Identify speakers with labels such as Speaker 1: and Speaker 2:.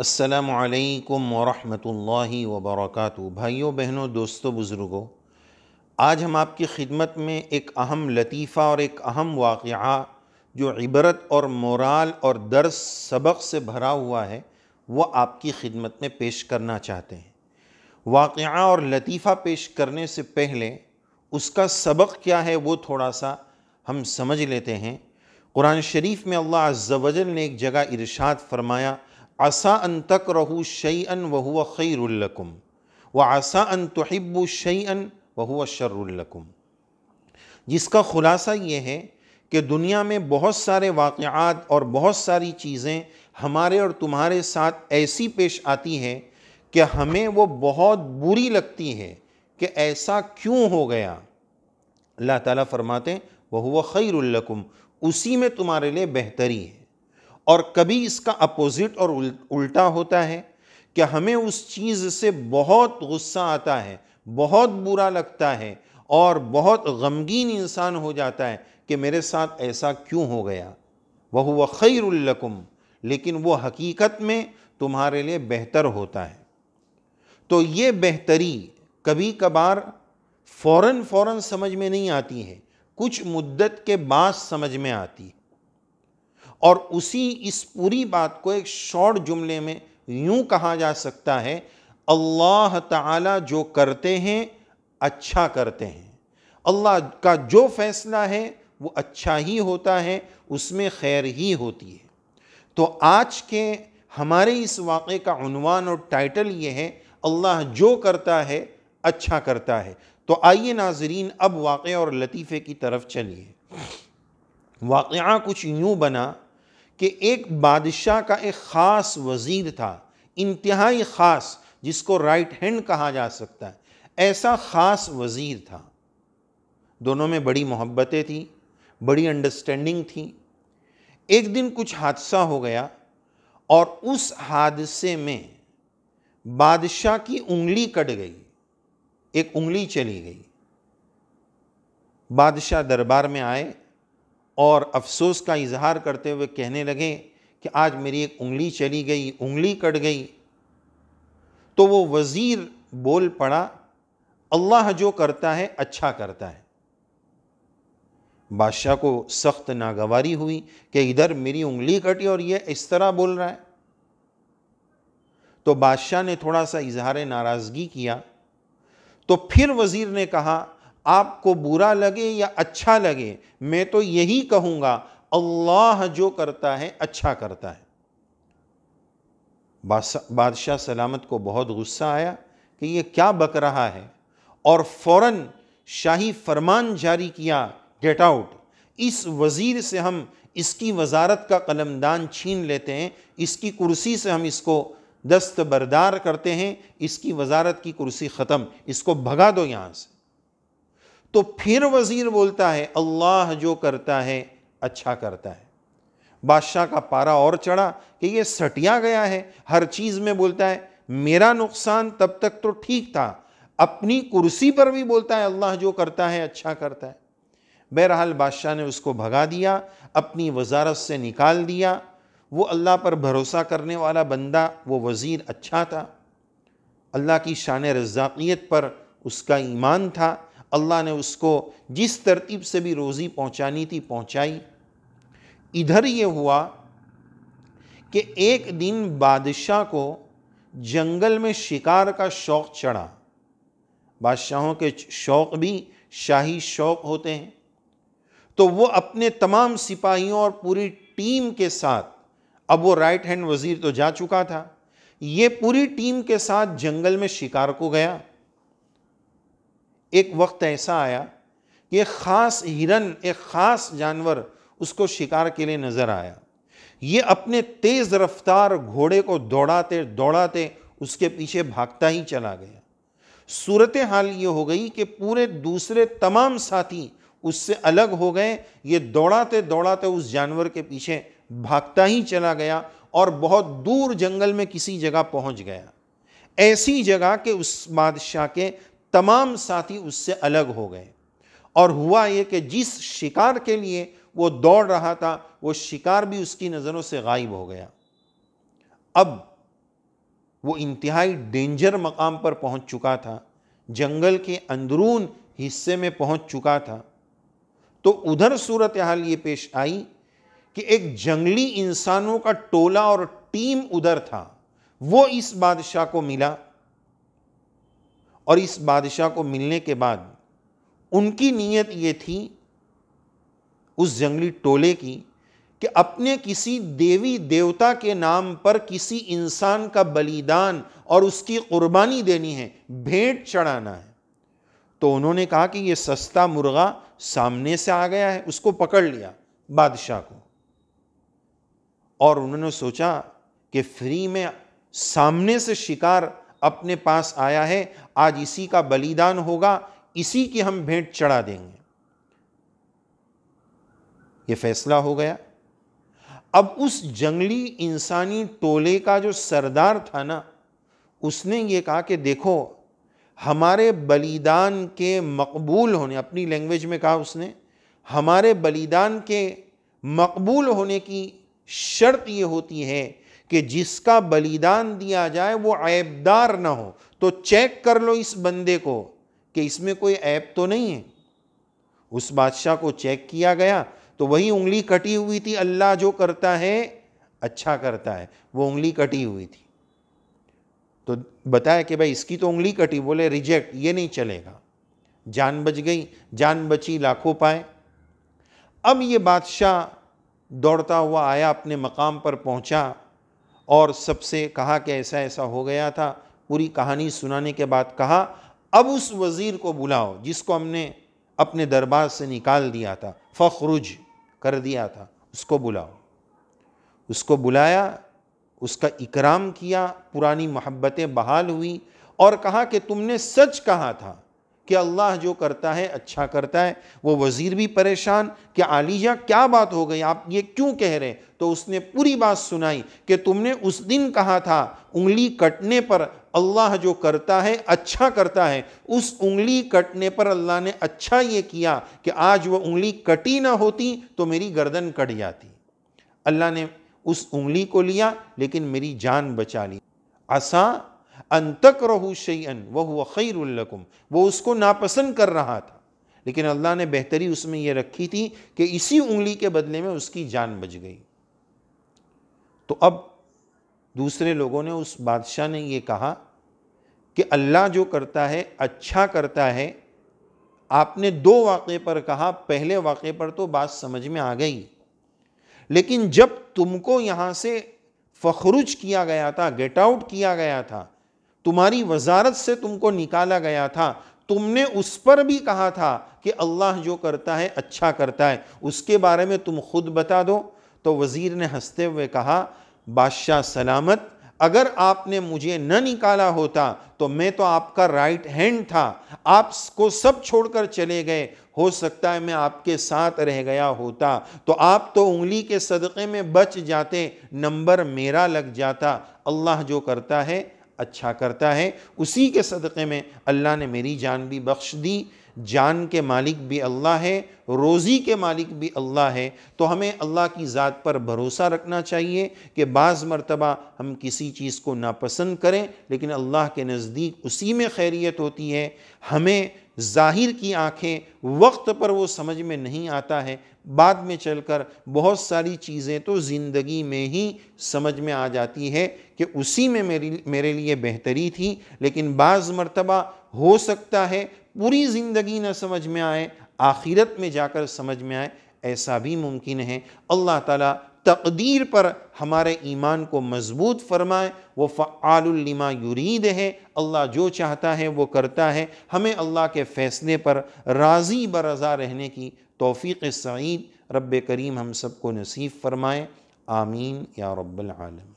Speaker 1: असलकम वरहि वबरक भाइयों बहनों दोस्तों बुज़ुर्गों आज हम आपकी खिदमत में एक अहम लतीफ़ा और एक अहम वाक़ जो इबरत और मोराल और दर्स सबक से भरा हुआ है वह आपकी खिदमत में पेश करना चाहते हैं वाक़ और लतीफ़ा पेश करने से पहले उसका सबक क्या है वो थोड़ा सा हम समझ लेते हैं कुरान शरीफ़ में अल्लाह अज्जा वजल ने एक जगह इरशाद फरमाया असा अन तक रहू शई अन वहुआ खैरकुम व आसा अन तोहिब्बु शई अन वहुआ शर्रकुम जिसका ख़ुलासा ये है कि दुनिया में बहुत सारे वाक़ात और बहुत सारी चीज़ें हमारे और तुम्हारे साथ ऐसी पेश आती हैं कि हमें वो बहुत बुरी लगती है कि ऐसा क्यों हो गया अल्लाह ताला फरमाते वह हुआ खैरकुम उसी में तुम्हारे लिए बेहतरी है और कभी इसका अपोजिट और उल्टा होता है कि हमें उस चीज़ से बहुत गुस्सा आता है बहुत बुरा लगता है और बहुत गमगीन इंसान हो जाता है कि मेरे साथ ऐसा क्यों हो गया वह व खैरकुम लेकिन वो हकीकत में तुम्हारे लिए बेहतर होता है तो ये बेहतरी कभी कभार फ़ौर फ़ौर समझ में नहीं आती है कुछ मुद्दत के बाद समझ में आती है और उसी इस पूरी बात को एक शॉर्ट जुमले में यूं कहा जा सकता है अल्लाह ताला जो करते हैं अच्छा करते हैं अल्लाह का जो फैसला है वो अच्छा ही होता है उसमें खैर ही होती है तो आज के हमारे इस वाक़े का उनवान और टाइटल ये है अल्लाह जो करता है अच्छा करता है तो आइए नाजरीन अब वाक़ और लतीफ़े की तरफ चलिए वाक़ कुछ यूँ बना कि एक बादशाह का एक ख़ास वज़ीर था इंतहाई ख़ास जिसको राइट हैंड कहा जा सकता है ऐसा ख़ास वज़ीर था दोनों में बड़ी मोहब्बतें थी बड़ी अंडरस्टैंडिंग थी एक दिन कुछ हादसा हो गया और उस हादसे में बादशाह की उंगली कट गई एक उंगली चली गई बादशाह दरबार में आए और अफसोस का इजहार करते हुए कहने लगे कि आज मेरी एक उंगली चली गई उंगली कट गई तो वो वज़ीर बोल पड़ा अल्लाह जो करता है अच्छा करता है बादशाह को सख्त नागवारी हुई कि इधर मेरी उंगली कटी और ये इस तरह बोल रहा है तो बादशाह ने थोड़ा सा इजहार नाराज़गी किया तो फिर वज़ीर ने कहा आपको बुरा लगे या अच्छा लगे मैं तो यही कहूँगा अल्लाह जो करता है अच्छा करता है बादशाह सलामत को बहुत गुस्सा आया कि ये क्या बक रहा है और फ़ौर शाही फरमान जारी किया गेट आउट इस वज़ीर से हम इसकी वजारत का कलमदान छीन लेते हैं इसकी कुर्सी से हम इसको दस्तबरदार करते हैं इसकी वजारत की कुर्सी ख़त्म इसको भगा दो यहाँ से तो फिर वज़ीर बोलता है अल्लाह जो करता है अच्छा करता है बादशाह का पारा और चढ़ा कि ये सटिया गया है हर चीज़ में बोलता है मेरा नुकसान तब तक तो ठीक था अपनी कुर्सी पर भी बोलता है अल्लाह जो करता है अच्छा करता है बहरहाल बादशाह ने उसको भगा दिया अपनी वजारत से निकाल दिया वो अल्लाह पर भरोसा करने वाला बंदा वो वज़ीर अच्छा था अल्लाह की शान रज़ाकियत पर उसका ईमान था अल्लाह ने उसको जिस तरतीब से भी रोज़ी पहुंचानी थी पहुंचाई इधर ये हुआ कि एक दिन बादशाह को जंगल में शिकार का शौक़ चढ़ा बादशाहों के शौक़ भी शाही शौक़ होते हैं तो वो अपने तमाम सिपाहियों और पूरी टीम के साथ अब वो राइट हैंड वज़ीर तो जा चुका था ये पूरी टीम के साथ जंगल में शिकार को गया एक वक्त ऐसा आया कि एक ख़ास हिरन एक ख़ास जानवर उसको शिकार के लिए नज़र आया ये अपने तेज़ रफ्तार घोड़े को दौड़ाते दौड़ाते उसके पीछे भागता ही चला गया सूरत हाल ये हो गई कि पूरे दूसरे तमाम साथी उससे अलग हो गए ये दौड़ाते दौड़ाते उस जानवर के पीछे भागता ही चला गया और बहुत दूर जंगल में किसी जगह पहुंच गया ऐसी जगह के उस बादशाह के तमाम साथी उससे अलग हो गए और हुआ ये कि जिस शिकार के लिए वो दौड़ रहा था वो शिकार भी उसकी नज़रों से गायब हो गया अब वो इंतहाई डेंजर मकाम पर पहुंच चुका था जंगल के अंदरून हिस्से में पहुंच चुका था तो उधर सूरत हाल ये पेश आई कि एक जंगली इंसानों का टोला और टीम उधर था वो इस बादशाह को मिला और इस बादशाह को मिलने के बाद उनकी नीयत ये थी उस जंगली टोले की कि अपने किसी देवी देवता के नाम पर किसी इंसान का बलिदान और उसकी कुर्बानी देनी है भेंट चढ़ाना है तो उन्होंने कहा कि ये सस्ता मुर्गा सामने से आ गया है उसको पकड़ लिया बादशाह को और उन्होंने सोचा कि फ्री में सामने से शिकार अपने पास आया है आज इसी का बलिदान होगा इसी की हम भेंट चढ़ा देंगे ये फैसला हो गया अब उस जंगली इंसानी टोले का जो सरदार था ना उसने ये कहा कि देखो हमारे बलिदान के मकबूल होने अपनी लैंग्वेज में कहा उसने हमारे बलिदान के मकबूल होने की शर्त ये होती है कि जिसका बलिदान दिया जाए वो ऐबदार ना हो तो चेक कर लो इस बंदे को कि इसमें कोई ऐप तो नहीं है उस बादशाह को चेक किया गया तो वही उंगली कटी हुई थी अल्लाह जो करता है अच्छा करता है वो उंगली कटी हुई थी तो बताया कि भाई इसकी तो उंगली कटी बोले रिजेक्ट ये नहीं चलेगा जान बच गई जान बची लाखों पाए अब ये बादशाह दौड़ता हुआ आया अपने मकाम पर पहुंचा और सबसे कहा कि ऐसा ऐसा हो गया था पूरी कहानी सुनाने के बाद कहा अब उस वज़ीर को बुलाओ जिसको हमने अपने दरबार से निकाल दिया था फ़खरुज कर दिया था उसको बुलाओ उसको बुलाया उसका इकराम किया पुरानी मोहब्बतें बहाल हुई और कहा कि तुमने सच कहा था कि अल्लाह जो करता है अच्छा करता है वो वज़ीर भी परेशान कि आलिया क्या बात हो गई आप ये क्यों कह रहे हैं तो उसने पूरी बात सुनाई कि तुमने उस दिन कहा था उंगली कटने पर अल्लाह जो करता है अच्छा करता है उस उंगली कटने पर अल्लाह ने अच्छा ये किया कि आज वो उंगली कटी ना होती तो मेरी गर्दन कट जाती अल्लाह ने उस उंगली को लिया लेकिन मेरी जान बचा ली आसा अंतक रहू शैन वह हुआ खैरकुम वो उसको नापसंद कर रहा था लेकिन अल्लाह ने बेहतरी उसमें यह रखी थी कि इसी उंगली के बदले में उसकी जान बच गई तो अब दूसरे लोगों ने उस बादशाह ने यह कहा कि अल्लाह जो करता है अच्छा करता है आपने दो वाक़े पर कहा पहले वाक़े पर तो बात समझ में आ गई लेकिन जब तुमको यहाँ से फखरुज किया गया था गेट आउट किया गया था तुम्हारी वजारत से तुमको निकाला गया था तुमने उस पर भी कहा था कि अल्लाह जो करता है अच्छा करता है उसके बारे में तुम खुद बता दो तो वज़ीर ने हंसते हुए कहा बादशाह सलामत अगर आपने मुझे न निकाला होता तो मैं तो आपका राइट हैंड था आपको सब छोड़कर चले गए हो सकता है मैं आपके साथ रह गया होता तो आप तो उंगली के सदक़े में बच जाते नंबर मेरा लग जाता अल्लाह जो करता है अच्छा करता है उसी के सदक़े में अल्लाह ने मेरी जान भी बख्श दी जान के मालिक भी अल्लाह है रोज़ी के मालिक भी अल्लाह है तो हमें अल्लाह की ज़ात पर भरोसा रखना चाहिए कि बाज़ मरतबा हम किसी चीज़ को नापसंद करें लेकिन अल्लाह के नज़दीक उसी में खैरियत होती है हमें ज़ाहिर की आँखें वक्त पर वो समझ में नहीं आता है बाद में चलकर बहुत सारी चीज़ें तो ज़िंदगी में ही समझ में आ जाती है कि उसी में मेरी मेरे लिए बेहतरी थी लेकिन बाज़ मरतबा हो सकता है पूरी ज़िंदगी ना समझ में आए आखिरत में जाकर समझ में आए ऐसा भी मुमकिन है अल्लाह ताला तकदीर पर हमारे ईमान को मजबूत फरमाए वो फ़ालमा युरीद है अल्लाह जो चाहता है वो करता है हमें अल्लाह के फ़ैसले पर राज़ी बरज़ा रहने की तोफ़ी सईद रब करीम हम सबको नसीब फरमाए आमीन या रब्बल आलम